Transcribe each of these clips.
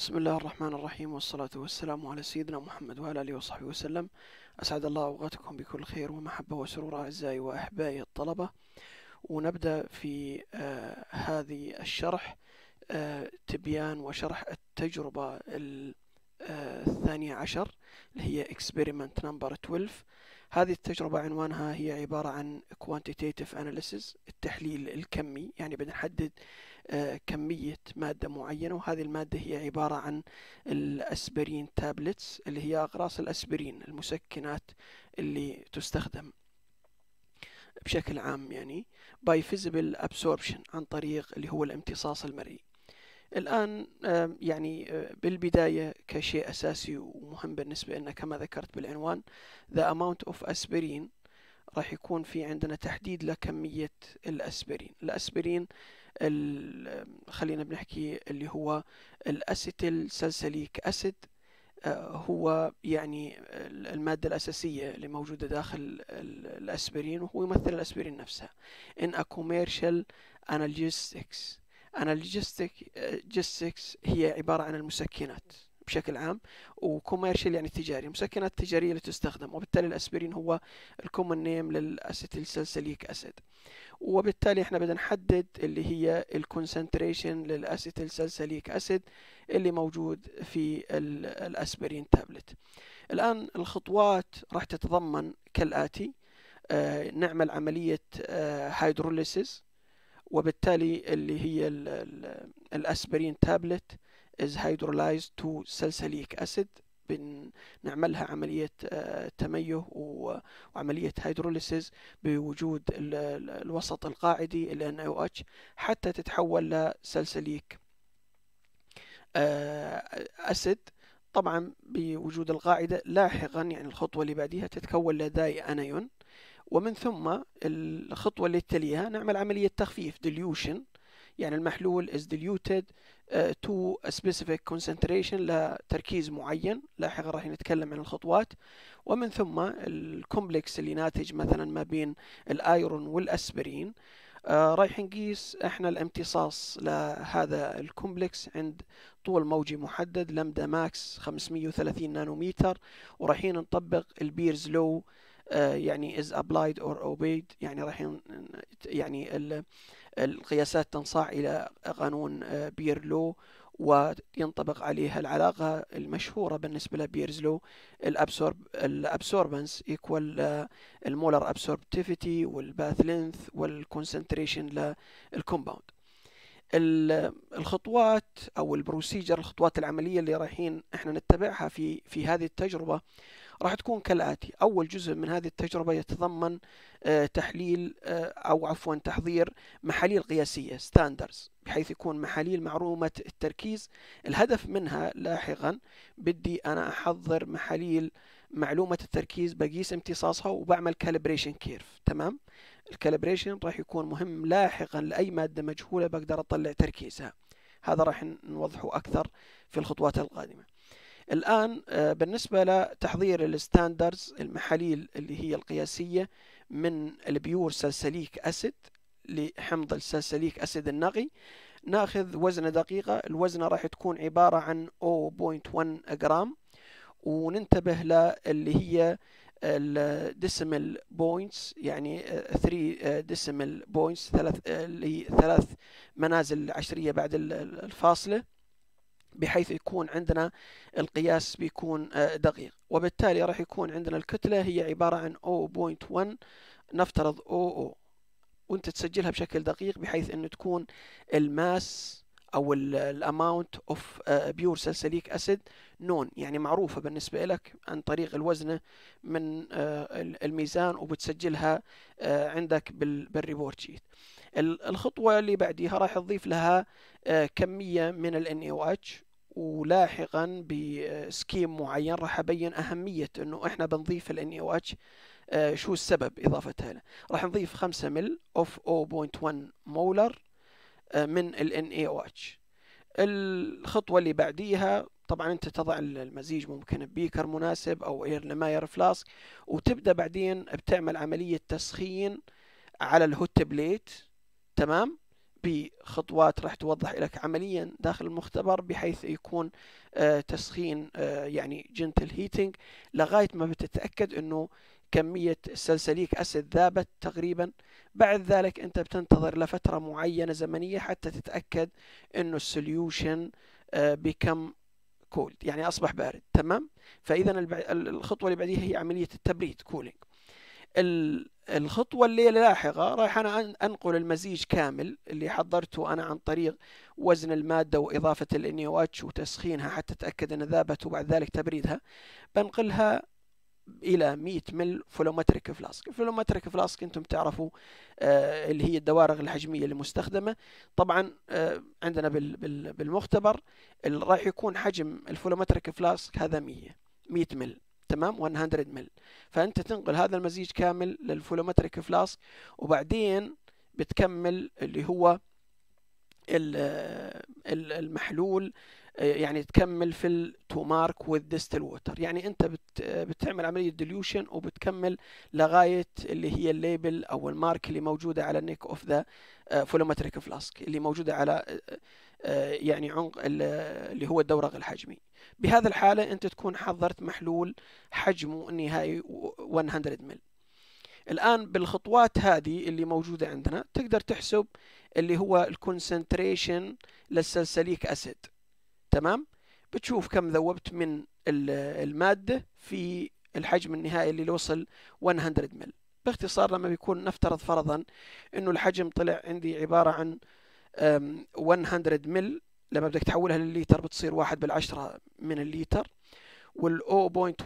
بسم الله الرحمن الرحيم والصلاة والسلام على سيدنا محمد وعلى آله وصحبه وسلم أسعد الله أوقاتكم بكل خير ومحبة وسرور أعزائي وأحبائي الطلبة ونبدأ في آه هذه الشرح آه تبيان وشرح التجربة آه، الثانية عشر اللي هي experiment number 12 هذه التجربة عنوانها هي عبارة عن quantitative analysis التحليل الكمي يعني بنحدد آه، كمية مادة معينة وهذه المادة هي عبارة عن الأسبرين تابلتس اللي هي أغراس الأسبرين المسكنات اللي تستخدم بشكل عام يعني باي فيزبل ابسوربشن عن طريق اللي هو الامتصاص المرئي الآن يعني آه، بالبداية كشيء أساسي ومهم بالنسبة لنا كما ذكرت بالعنوان ذا اماونت اوف اسبرين راح يكون في عندنا تحديد لكمية الأسبرين الأسبرين خلينا بنحكي اللي هو الاسيتيل سلسليك اسيد آه، هو يعني المادة الأساسية اللي موجودة داخل الأسبرين وهو يمثل الأسبرين نفسها in a commercial analgesics analgesic آه، هي عبارة عن المسكنات بشكل عام وكوميرشال يعني تجاري مسكنات تجاريه اللي تستخدم وبالتالي الاسبرين هو الكومن نيم للاسيتيلسلسليك اسيد وبالتالي احنا بدنا نحدد اللي هي الكونسنتريشن للاسيتيلسلسليك اسيد اللي موجود في الاسبرين تابلت الان الخطوات راح تتضمن كالاتي آه نعمل عمليه آه وبالتالي اللي هي الاسبرين تابلت is hydrolyzed to salicylic acid بنعملها عملية آه، تميه وعملية هيدروليسيز بوجود الوسط القاعدي ال NaOH حتى تتحول لسلسليك أسيد آه، طبعا بوجود القاعدة لاحقا يعني الخطوة اللي بعديها تتكون لداي أنايون ومن ثم الخطوة اللي تليها نعمل عملية تخفيف dilution يعني المحلول is diluted آه، to سبيسيفيك specific concentration لتركيز معين لاحقا راح نتكلم عن الخطوات ومن ثم الكومبلكس اللي ناتج مثلا ما بين الايرون والاسبرين آه، رايح نقيس احنا الامتصاص لهذا الكومبلكس عند طول موجي محدد لمدا ماكس 530 نانومتر ورايحين نطبق البيرز لو آه، يعني is applied or obeyed يعني راح يعني القياسات تنصاع إلى قانون آه، بيرلو وينطبق عليها العلاقة المشهورة بالنسبة لبيرزلو الأبسورب الأبسوربنس ايكوال المولر أبسوربتيفيتي والباث لينث والكونسنتريشن للكومباوند الخطوات أو البروسيجر الخطوات العملية اللي رايحين احنا نتبعها في في هذه التجربة راح تكون كالآتي أول جزء من هذه التجربة يتضمن آه، تحليل آه، أو عفوا تحضير محاليل قياسية ستاندرز بحيث يكون محاليل معرومة التركيز الهدف منها لاحقا بدي أنا أحضر محاليل معلومة التركيز بقيس امتصاصها وبعمل كالبريشن كيرف تمام الكالبريشن راح يكون مهم لاحقا لأي مادة مجهولة بقدر أطلع تركيزها هذا راح نوضحه أكثر في الخطوات القادمة الآن آه، بالنسبة لتحضير الستاندرز المحاليل اللي هي القياسية من البيور سلسليك أسيد لحمض السلسليك أسيد النقي ناخذ وزنة دقيقة الوزنة راح تكون عبارة عن 0.1 جرام وننتبه اللي هي الديسيمال بوينتس يعني 3 ديسيمال بوينتس ثلاث آه، اللي هي ثلاث منازل عشرية بعد الفاصلة بحيث يكون عندنا القياس بيكون آه، دقيق وبالتالي راح يكون عندنا الكتلة هي عبارة عن 0.1 نفترض OO وانت تسجلها بشكل دقيق بحيث انه تكون الماس او الاماونت اوف بيور سلسليك اسيد نون يعني معروفه بالنسبه لك عن طريق الوزنه من آه، الميزان وبتسجلها آه، عندك بالريبورت شيت الخطوة اللي بعديها راح تضيف لها آه، كمية من ال NaOH ولاحقا بسكيم معين راح ابين اهميه انه احنا بنضيف ال NaOH آه، شو السبب اضافتها له راح نضيف 5 مل اوف 0.1 مولر من ال NaOH الخطوه اللي بعديها طبعا انت تضع المزيج ممكن ببيكر مناسب او ايرلماير فلاسك وتبدا بعدين بتعمل عمليه تسخين على الهوت بليت تمام بخطوات راح توضح لك عمليا داخل المختبر بحيث يكون آه، تسخين آه، يعني جنتل هيتنج لغاية ما بتتأكد أنه كمية السلسليك أسيد ذابت تقريبا بعد ذلك أنت بتنتظر لفترة معينة زمنية حتى تتأكد أنه السوليوشن بكم كولد يعني أصبح بارد تمام فإذا الخطوة اللي بعديها هي عملية التبريد كولينج الخطوة اللي لاحقة رايح أنا أنقل المزيج كامل اللي حضرته أنا عن طريق وزن المادة وإضافة الإنيواتش وتسخينها حتى أتأكد أن ذابت وبعد ذلك تبريدها بنقلها إلى 100 مل فلومتريك فلاسك فلومتريك فلاسك أنتم تعرفوا آه اللي هي الدوارغ الحجمية المستخدمة طبعا آه عندنا بال بال بالمختبر راح يكون حجم الفلومتريك فلاسك هذا 100 100 مل تمام 100 مل فانت تنقل هذا المزيج كامل للفولومتريك فلاسك وبعدين بتكمل اللي هو المحلول يعني تكمل في التو مارك ديستل ووتر يعني انت بتعمل عمليه ديليوشن وبتكمل لغايه اللي هي الليبل او المارك اللي موجوده على النيك اوف ذا فولومتريك فلاسك اللي موجوده على آه، آه، يعني عنق اللي هو الدورق الحجمي بهذا الحالة أنت تكون حضرت محلول حجمه النهائي 100 مل الآن بالخطوات هذه اللي موجودة عندنا تقدر تحسب اللي هو الكونسنتريشن للسلسليك أسيد تمام بتشوف كم ذوبت من المادة في الحجم النهائي اللي وصل 100 مل باختصار لما بيكون نفترض فرضا انه الحجم طلع عندي عبارة عن 100 مل لما بدك تحولها للليتر بتصير واحد بالعشرة من الليتر وال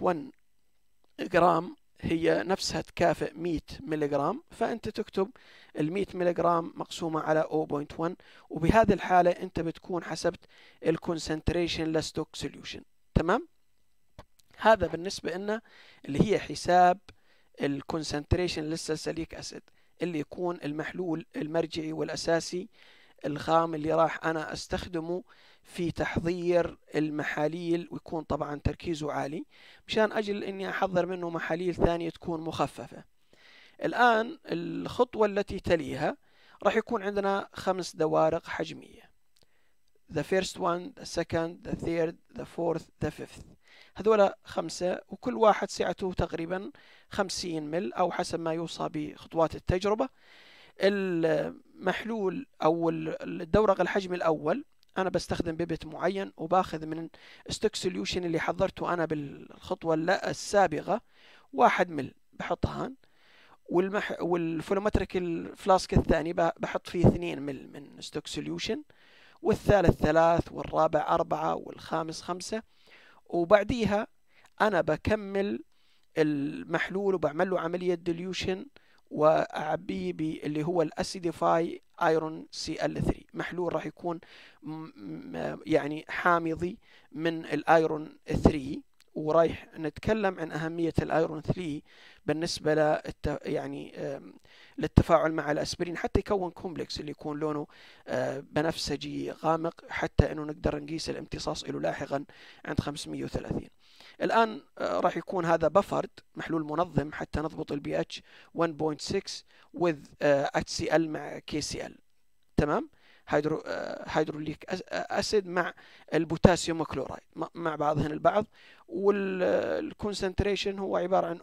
0.1 جرام هي نفسها تكافئ 100 ملغرام فأنت تكتب ال 100 ملغرام مقسومة على 0.1 وبهذه الحالة أنت بتكون حسبت concentration less stock سوليوشن تمام؟ هذا بالنسبة لنا اللي هي حساب concentration less للسلسليك أسيد اللي يكون المحلول المرجعي والأساسي الخام اللي راح أنا أستخدمه في تحضير المحاليل ويكون طبعا تركيزه عالي مشان أجل أني أحضر منه محاليل ثانية تكون مخففة الآن الخطوة التي تليها راح يكون عندنا خمس دوارق حجمية the first one, the second, the third, the fourth, the fifth هذول خمسة وكل واحد سعته تقريبا خمسين مل أو حسب ما يوصى بخطوات التجربة المحلول أو الدورق الحجم الأول أنا بستخدم بيبت معين وباخذ من ستوك سوليوشن اللي حضرته أنا بالخطوة السابقة واحد مل بحطها هان والمح... والفولومتريك الفلاسك الثاني بحط فيه 2 مل من ستوك سوليوشن والثالث ثلاث والرابع أربعة والخامس خمسة وبعديها أنا بكمل المحلول وبعمل له عملية ديليوشن واعبيه باللي هو الاسيديفاي ايرون سي ال 3 محلول راح يكون يعني حامضي من الايرون 3 ورايح نتكلم عن أهمية الأيرون 3 بالنسبة للت... يعني للتفاعل مع الأسبرين حتى يكون كومبلكس اللي يكون لونه آه، بنفسجي غامق حتى أنه نقدر نقيس الامتصاص له لاحقا عند 530 الآن آه، راح يكون هذا بفرد محلول منظم حتى نضبط البي اتش 1.6 with اتش سي ال مع كي سي ال تمام هيدرو آه، هيدروليك آه، اسيد مع البوتاسيوم كلورايد مع بعضهن البعض والكونسنتريشن هو عباره عن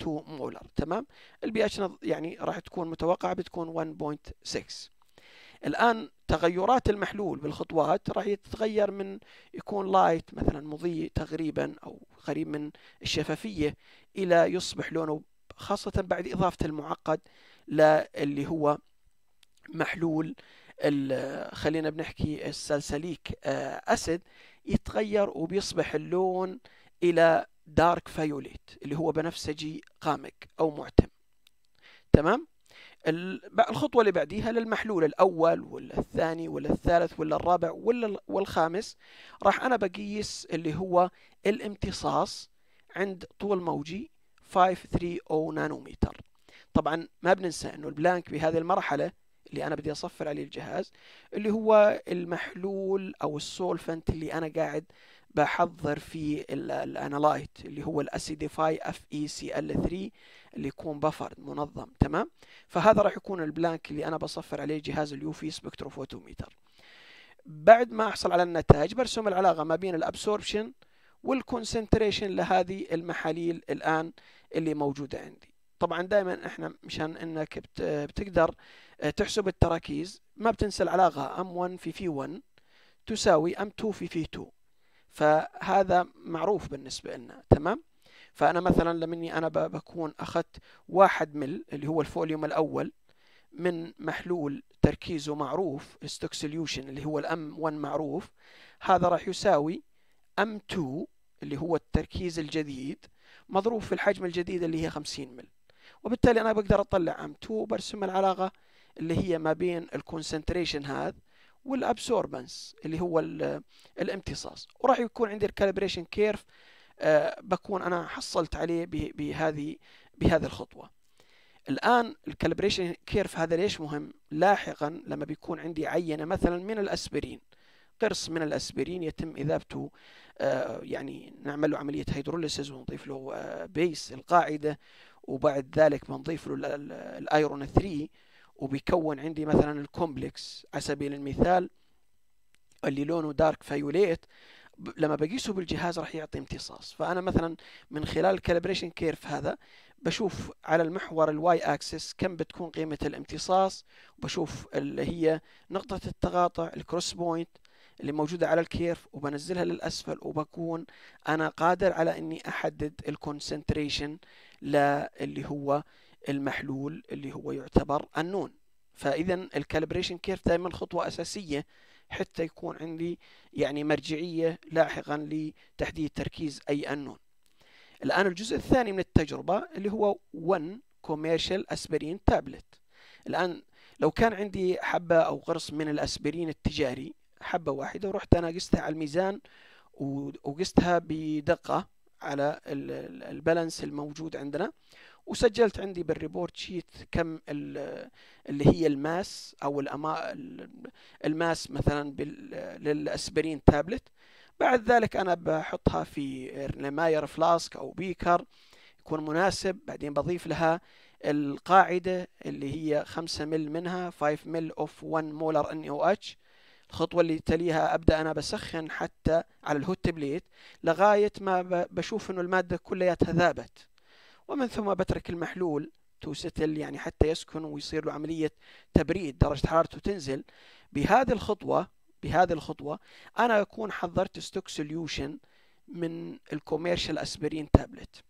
0.02 مولر تمام البي اتش يعني راح تكون متوقعه بتكون 1.6 الان تغيرات المحلول بالخطوات راح يتغير من يكون لايت مثلا مضيء تقريبا أو قريب من الشفافية إلى يصبح لونه خاصة بعد إضافة المعقد للي هو محلول خلينا بنحكي السلسليك آه، أسد يتغير وبيصبح اللون إلى دارك فايوليت اللي هو بنفسجي غامق أو معتم تمام الخطوة اللي بعديها للمحلول الأول ولا الثاني ولا الثالث ولا الرابع ولا والخامس راح أنا بقيس اللي هو الامتصاص عند طول موجي 530 نانومتر طبعا ما بننسى انه البلانك بهذه المرحلة اللي انا بدي اصفر عليه الجهاز اللي هو المحلول او السولفنت اللي انا قاعد بحضر فيه الانالايت اللي هو الاسيديفاي اف اي سي ال 3 اللي يكون بفر منظم تمام فهذا راح يكون البلانك اللي انا بصفر عليه جهاز اليوفي سبكتروفوتوميتر بعد ما احصل على النتائج برسم العلاقه ما بين الابسوربشن والكونسنتريشن لهذه المحاليل الان اللي موجوده عندي طبعا دائما احنا مشان انك بتقدر آه، تحسب التراكيز ما بتنسى العلاقه ام 1 في في 1 تساوي ام 2 في في 2 فهذا معروف بالنسبة لنا تمام فأنا مثلا لما إني أنا بكون أخذت واحد مل اللي هو الفوليوم الأول من محلول تركيزه معروف ستوك سوليوشن اللي هو الام 1 معروف هذا راح يساوي ام 2 اللي هو التركيز الجديد مضروب في الحجم الجديد اللي هي 50 مل وبالتالي انا بقدر اطلع ام 2 وبرسم العلاقه اللي هي ما بين الكونسنتريشن هذا والابسوربنس اللي هو الامتصاص وراح يكون عندي الكالبريشن آه، كيرف بكون انا حصلت عليه بهذه بهذه الخطوه الان الكالبريشن كيرف هذا ليش مهم لاحقا لما بيكون عندي عينه مثلا من الاسبرين قرص من الاسبرين يتم اذابته آه، يعني نعمل له عمليه هيدروليسز ونضيف له بيس آه، القاعده وبعد ذلك بنضيف له الايرون 3 وبيكون عندي مثلا الكومبلكس على سبيل المثال اللي لونه دارك فيوليت لما بقيسه بالجهاز راح يعطي امتصاص فانا مثلا من خلال الكالبريشن كيرف هذا بشوف على المحور الواي اكسس كم بتكون قيمه الامتصاص وبشوف اللي هي نقطه التقاطع الكروس بوينت اللي موجوده على الكيرف وبنزلها للاسفل وبكون انا قادر على اني احدد الكونسنتريشن للي هو المحلول اللي هو يعتبر النون فاذا الكالبريشن كيرف دائما خطوه اساسيه حتى يكون عندي يعني مرجعيه لاحقا لتحديد تركيز اي النون الان الجزء الثاني من التجربه اللي هو 1 كوميرشال اسبرين تابلت الان لو كان عندي حبه او قرص من الاسبرين التجاري حبه واحده ورحت انا قستها على الميزان وقستها بدقه على البالانس الموجود عندنا وسجلت عندي بالريبورت شيت كم اللي هي الماس او الأما الماس مثلا للاسبرين تابلت بعد ذلك انا بحطها في ماير فلاسك او بيكر يكون مناسب بعدين بضيف لها القاعدة اللي هي 5 مل منها 5 مل اوف 1 مولر ان او اتش الخطوة اللي تليها أبدأ أنا بسخن حتى على الهوت بليت لغاية ما بشوف أنه المادة كلياتها ذابت ومن ثم بترك المحلول تو ستل يعني حتى يسكن ويصير له عملية تبريد درجة حرارته تنزل بهذه الخطوة بهذه الخطوة أنا أكون حضرت ستوك سوليوشن من الكوميرشال أسبرين تابلت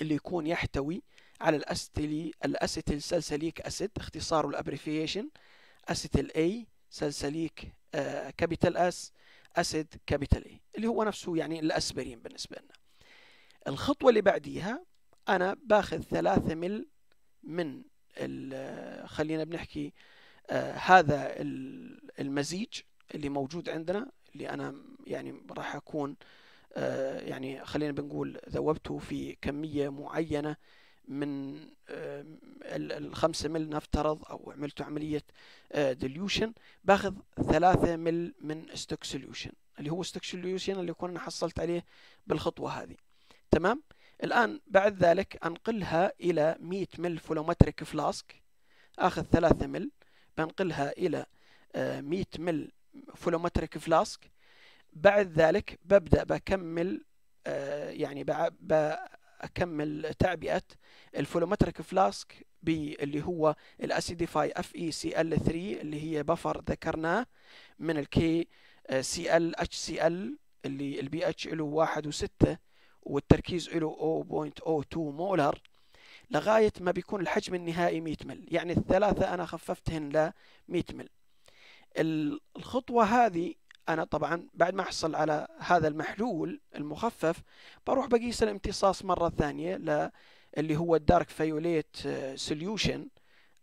اللي يكون يحتوي على الأستيلي الأسيتيل سلسليك أسيد اختصاره الأبريفيشن أسيتيل أي سلسليك كابيتال أس أسيد كابيتال أي اللي هو نفسه يعني الأسبرين بالنسبة لنا الخطوة اللي بعديها انا باخذ ثلاثة مل من خلينا بنحكي آه هذا المزيج اللي موجود عندنا اللي انا يعني راح اكون آه يعني خلينا بنقول ذوبته في كميه معينه من آه الخمسة مل نفترض أو عملت عملية ديليوشن آه، باخذ ثلاثة مل من ستوك سوليوشن اللي هو ستوك سوليوشن اللي كنا حصلت عليه بالخطوة هذه تمام الآن بعد ذلك أنقلها إلى 100 مل فلومتريك فلاسك آخذ 3 مل بنقلها إلى 100 آه، مل فلومتريك فلاسك بعد ذلك ببدأ بكمل آه، يعني بكمل تعبئة الفلومتريك فلاسك باللي هو الاسيديفاي اف اي سي ال 3 اللي هي بفر ذكرناه من الكي سي ال اتش آه، سي ال اللي البي اتش له وستة والتركيز له 0.02 مولر لغاية ما بيكون الحجم النهائي 100 مل يعني الثلاثة أنا خففتهن ل 100 مل الخطوة هذه أنا طبعا بعد ما أحصل على هذا المحلول المخفف بروح بقيس الامتصاص مرة ثانية ل اللي هو الدارك فيوليت سوليوشن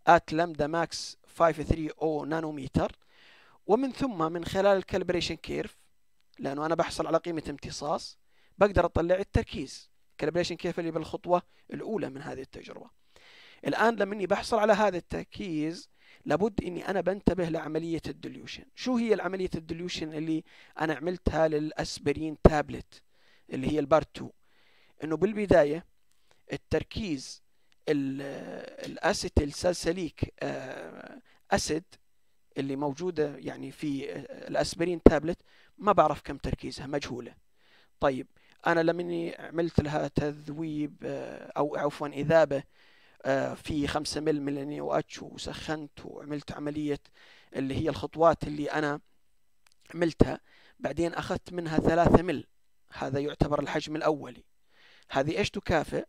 ات لامدا ماكس 530 نانومتر ومن ثم من خلال الكالبريشن كيرف لانه انا بحصل على قيمه امتصاص بقدر اطلع التركيز كالبليشن كيف اللي بالخطوه الاولى من هذه التجربه الان لما اني بحصل على هذا التركيز لابد اني انا بنتبه لعمليه الدليوشن شو هي العمليه الدليوشن اللي انا عملتها للاسبرين تابلت اللي هي البارت 2 انه بالبدايه التركيز الاسيتيل سالسليك آه، اسيد اللي موجوده يعني في آه، الاسبرين تابلت ما بعرف كم تركيزها مجهوله طيب انا لما عملت لها تذويب آه، او عفوا اذابه آه، في 5 مل من النيواتش وسخنت وعملت عمليه اللي هي الخطوات اللي انا عملتها بعدين اخذت منها 3 مل هذا يعتبر الحجم الاولي هذه ايش تكافئ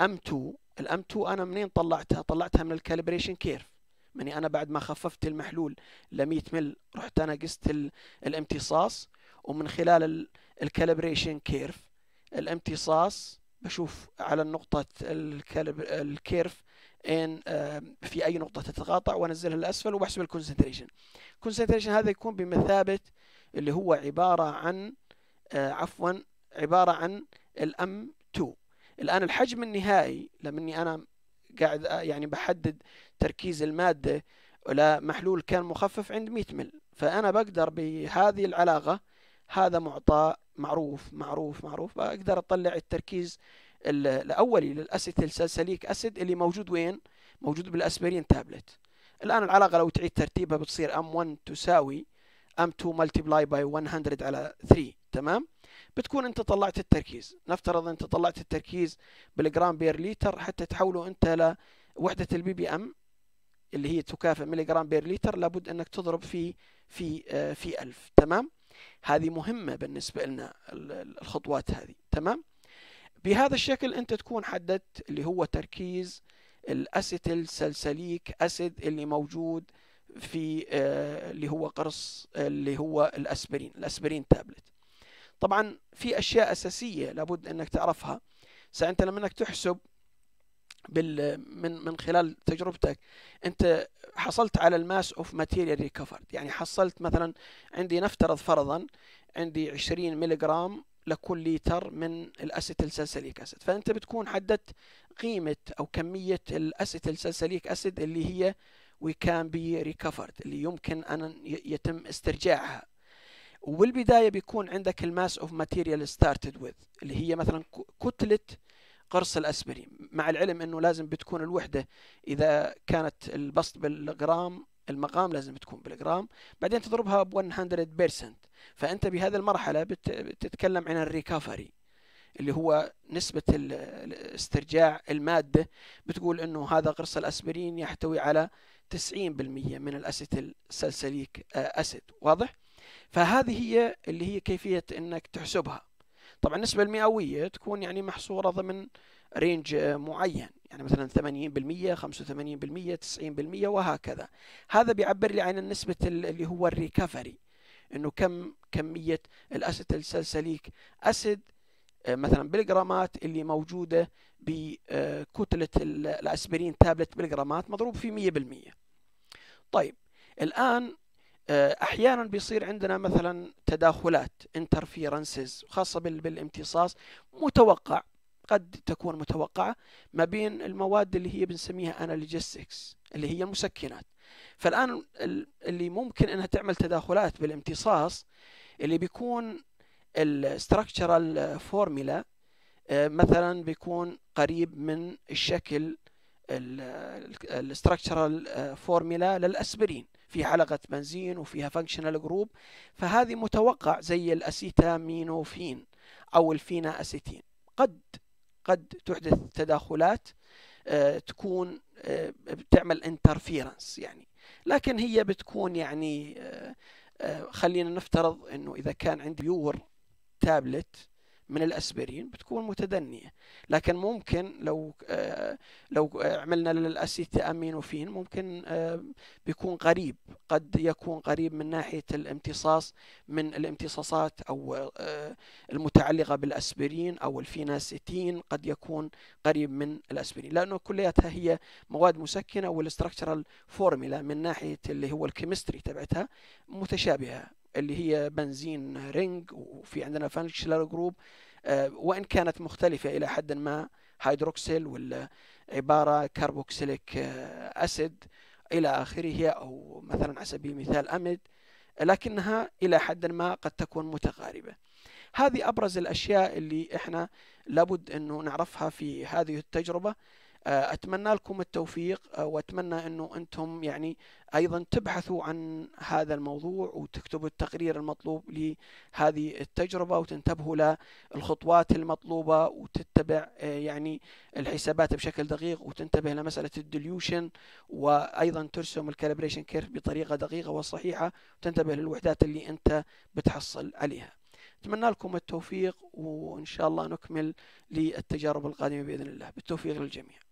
ام 2 الام 2 انا منين طلعتها طلعتها من الكالبريشن كيرف مني انا بعد ما خففت المحلول ل 100 مل رحت انا قست الامتصاص ومن خلال الكالبريشن كيرف الامتصاص بشوف على النقطة الكالب الكيرف ان في اي نقطة تتقاطع وانزلها لاسفل وبحسب الكونسنتريشن الكونسنتريشن هذا يكون بمثابة اللي هو عبارة عن آه، عفوا عبارة عن الام 2 الان الحجم النهائي لمني انا قاعد آه، يعني بحدد تركيز المادة لمحلول كان مخفف عند 100 مل فانا بقدر بهذه العلاقة هذا معطى معروف معروف معروف بقدر اطلع التركيز الاولي للاسيتيل سالسليك اسيد اللي موجود وين؟ موجود بالاسبرين تابلت. الان العلاقه لو تعيد ترتيبها بتصير ام 1 تساوي ام 2 ملتبلاي باي 100 على 3 تمام؟ بتكون انت طلعت التركيز، نفترض انت طلعت التركيز بالجرام بير لتر حتى تحوله انت لوحده البي بي ام اللي هي تكافئ ملي جرام بير لتر لابد انك تضرب في في آه، في 1000 تمام؟ هذه مهمة بالنسبة لنا الخطوات هذه تمام بهذا الشكل أنت تكون حددت اللي هو تركيز الأسيتيل سلسليك أسيد اللي موجود في آه، اللي هو قرص اللي هو الأسبرين الأسبرين تابلت طبعا في أشياء أساسية لابد أنك تعرفها سأنت لما أنك تحسب بال من من خلال تجربتك انت حصلت على الماس اوف ماتيريال ريكفرد يعني حصلت مثلا عندي نفترض فرضا عندي 20 ملغ لكل لتر من الاسيتيل سلسليك اسيد فانت بتكون حددت قيمه او كميه الاسيتيل سلسليك اسيد اللي هي وي كان بي ريكفرد اللي يمكن ان يتم استرجاعها وبالبدايه بيكون عندك الماس اوف ماتيريال ستارتد وذ اللي هي مثلا كتله قرص الأسبرين مع العلم أنه لازم بتكون الوحدة إذا كانت البسط بالجرام المقام لازم تكون بالجرام بعدين تضربها ب 100% فأنت بهذه المرحلة بتتكلم عن الريكفري اللي هو نسبة استرجاع المادة بتقول أنه هذا قرص الأسبرين يحتوي على 90% من الاسيت السلسليك آه، أسيد واضح؟ فهذه هي اللي هي كيفية أنك تحسبها طبعا النسبة المئوية تكون يعني محصورة ضمن رينج معين يعني مثلا 80% 85% 90% وهكذا هذا بيعبر لي عن النسبة اللي هو الريكفري انه كم كمية الاسيت السلسليك اسيد آه، مثلا بالجرامات اللي موجودة بكتلة آه، الاسبرين تابلت بالجرامات مضروب في 100% طيب الآن آه، احيانا بيصير عندنا مثلا تداخلات انترفيرنسز خاصه بالامتصاص متوقع قد تكون متوقعه ما بين المواد اللي هي بنسميها انالجيستكس اللي هي المسكنات فالان اللي ممكن انها تعمل تداخلات بالامتصاص اللي بيكون الاستراكشرال فورمولا آه، مثلا بيكون قريب من الشكل الاستراكشرال فورمولا آه، للاسبرين في حلقة بنزين وفيها فانكشنال جروب فهذه متوقع زي الأسيتامينوفين أو الفينا أسيتين قد قد تحدث تداخلات آه، تكون بتعمل آه، انترفيرنس يعني لكن هي بتكون يعني آه، خلينا نفترض انه اذا كان عندي يور تابلت من الاسبرين بتكون متدنيه لكن ممكن لو آه، لو عملنا للاسيتامينوفين ممكن آه، بيكون قريب قد يكون قريب من ناحيه الامتصاص من الامتصاصات او آه، المتعلقه بالاسبرين او الفيناستين قد يكون قريب من الاسبرين لانه كلياتها هي مواد مسكنه والاستراكشرال فورميلا من ناحيه اللي هو الكيمستري تبعتها متشابهه اللي هي بنزين رينج وفي عندنا فانكشنال جروب آه، وان كانت مختلفه الى حد ما هيدروكسيل ولا عباره كربوكسيليك اسيد الى اخره او مثلا على سبيل المثال امد لكنها الى حد ما قد تكون متقاربه هذه ابرز الاشياء اللي احنا لابد انه نعرفها في هذه التجربه آه، اتمنى لكم التوفيق آه، واتمنى انه انتم يعني ايضا تبحثوا عن هذا الموضوع وتكتبوا التقرير المطلوب لهذه التجربه وتنتبهوا للخطوات المطلوبه وتتبع آه، يعني الحسابات بشكل دقيق وتنتبه لمساله الديليوشن وايضا ترسم الكالبريشن كيرف بطريقه دقيقه وصحيحه وتنتبه للوحدات اللي انت بتحصل عليها. اتمنى لكم التوفيق وان شاء الله نكمل للتجارب القادمه باذن الله بالتوفيق للجميع